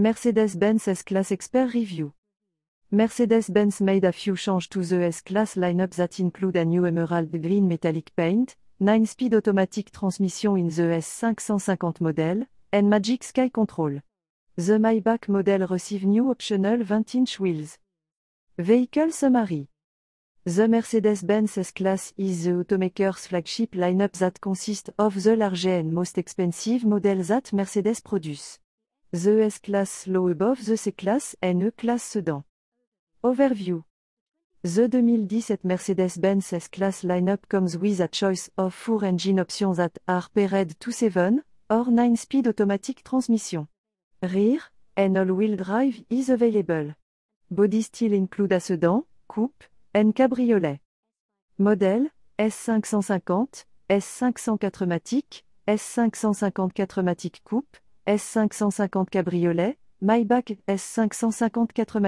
Mercedes-Benz S-Class Expert Review. Mercedes-Benz made a few changes to the S-Class lineup that include a new emerald green metallic paint, 9-speed automatic transmission in the S550 model, and Magic Sky Control. The Maybach model receives new optional 20-inch wheels. Vehicle summary. The Mercedes-Benz S-Class is the automaker's flagship lineup that consists of the largest and most expensive models that Mercedes produce. The S-Class Low Above The C-Class NE Class Sedan. Overview. The 2017 Mercedes-Benz S-Class lineup comes with a choice of four engine options at are Red to seven or 9 speed automatic transmission. Rear and all-wheel drive is available. Body style include a sedan, coupe, and cabriolet. Modèle S550, s 504 matic, S550 matic coupe, S550 cabriolet, Maybach S550 4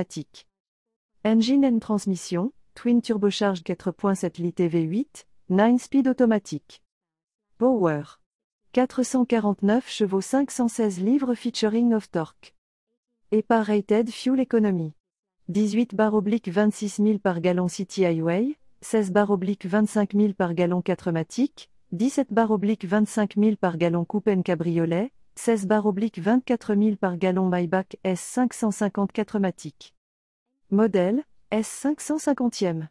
Engine and transmission, twin turbocharge 4.7 litre V8, 9 speed automatique. Power. 449 chevaux 516 livres featuring of torque. Et rated fuel economy. 18 bar 26 000 par gallon City Highway, 16 bar 25 000 par gallon 4 matic, 17 bar 25 000 par gallon Coupe Cabriolet, 16 barre oblique 24 000 par gallon Myback S554 matic. Modèle, S550e.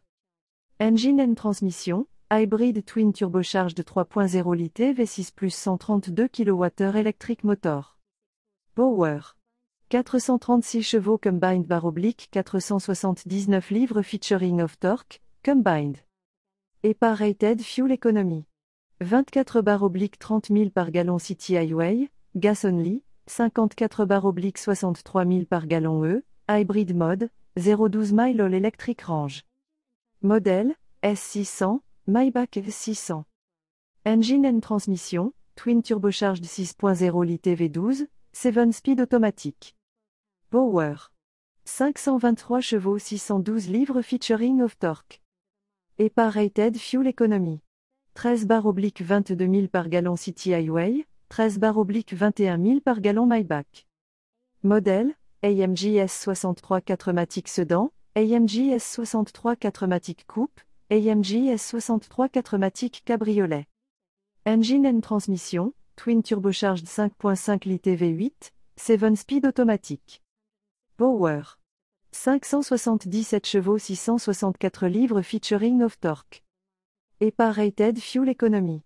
Engine and transmission, hybrid twin turbocharge de 3.0 litres V6 plus 132 kWh électrique motor. Power. 436 chevaux combined bar oblique 479 livres featuring of torque, combined. Et par rated fuel economy. 24 bar 30 000 par gallon City Highway, Gas Only, 54-63 000 par gallon E, Hybrid Mode, 012 mile All Electric Range. Modèle, S600, Maybach s 600 Engine and Transmission, Twin Turbocharged 6.0 litre V12, 7 Speed Automatique. Power. 523 chevaux 612 livres featuring of torque. EPA rated fuel economy. 13 bar oblique 22 000 par gallon City Highway, 13 bar oblique 21 000 par gallon MyBack. Modèle, AMG S63 4 Matic Sedan, AMG S63 4 Matic Coupe, AMG S63 4 Matic Cabriolet. Engine and transmission, twin turbocharged 5.5 litv V8, 7 speed automatique. Power. 577 chevaux 664 livres featuring of torque. Et par rated fuel economy.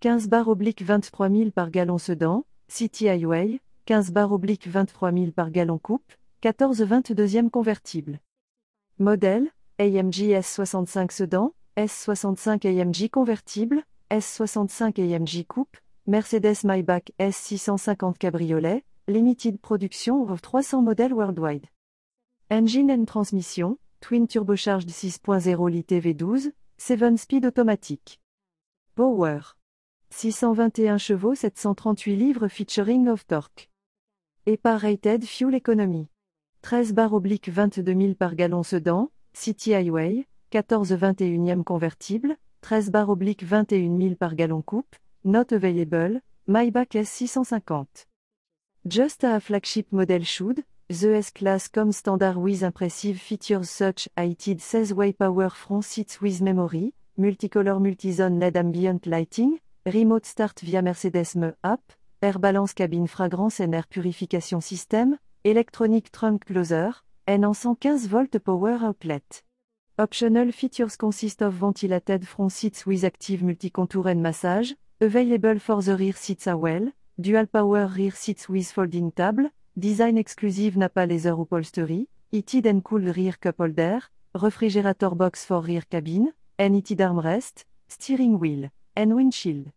15 bar oblique 23 000 par gallon Sedan, City Highway, 15 bar oblique 23 000 par gallon coupe, 14 22e convertible. Modèle, AMG S65 Sedan, S65 AMG convertible, S65 AMG coupe, Mercedes Maybach S650 cabriolet, limited production of 300 modèles worldwide. Engine and transmission, twin turbocharged 6.0 litre V12, 7 speed automatique. Power. 621 chevaux 738 livres featuring of torque. Et par rated fuel economy. 13 barres oblique 22 000 par gallon sedan, City Highway, 14 21e convertible, 13 barres oblique 21 000 par gallon coupe, not available, myback S650. Just a flagship model should, the S-Class comme standard with impressive features such as 16-way power front seats with memory, multicolor multi-zone LED ambient lighting, Remote Start via Mercedes Me App, Air Balance Cabine Fragrance Air Purification System, Electronic Trunk Closer, N 115 V Power Outlet. Optional features consist of ventilated front seats with active multi-contour and massage, available for the rear seats as well, dual power rear seats with folding table, design exclusive Napa leather upholstery, heated and cool rear cup holder, refrigerator box for rear cabin, and heated armrest, steering wheel, and windshield.